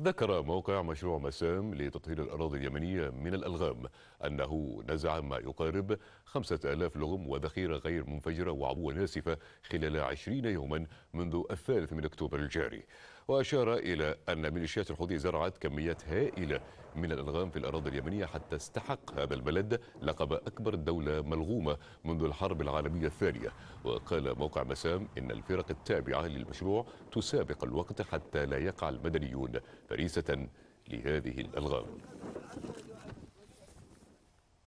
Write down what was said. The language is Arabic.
ذكر موقع مشروع مسام لتطهير الأراضي اليمنية من الألغام أنه نزع ما يقارب خمسة ألاف لغم وذخيرة غير منفجرة وعبوة ناسفة خلال عشرين يوما منذ الثالث من أكتوبر الجاري وأشار إلى أن ميليشيات الحوثي زرعت كميات هائلة من الألغام في الأراضي اليمنية حتى استحق هذا البلد لقب أكبر دولة ملغومة منذ الحرب العالمية الثانية وقال موقع مسام إن الفرق التابعة للمشروع تسابق الوقت حتى لا يقع المدنيون فريسة لهذه الألغام